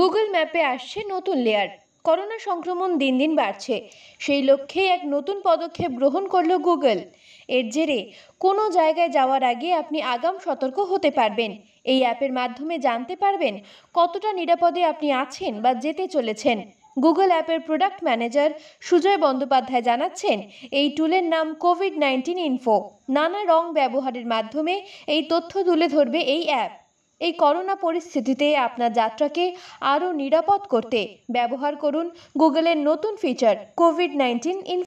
Google ম্যাপে আসছে নতুন লেয়ার করোনা সংক্রমণ দিন দিন বাড়ছে সেই লক্ষ্যে এক নতুন পদক্ষেপ গ্রহণ করল গুগল এর জেরে কোনো জায়গায় যাওয়ার আগে আপনি আগাম সতর্ক হতে পারবেন এই অ্যাপের মাধ্যমে জানতে পারবেন কতটা নিরাপদে আপনি আছেন বা যেতে চলেছেন গুগল অ্যাপের প্রোডাক্ট ম্যানেজার সুজয় বন্দ্যোপাধ্যায় জানাচ্ছেন এই টুলের নাম কোভিড নাইন্টিন ইনফো নানা রং ব্যবহারের মাধ্যমে এই তথ্য তুলে ধরবে এই অ্যাপ এই করোনা পরিস্থিতিতে আপনার যাত্রাকে আরও নিরাপদ করতে ব্যবহার করুন গুগলের নতুন ফিচার কোভিড নাইন্টিন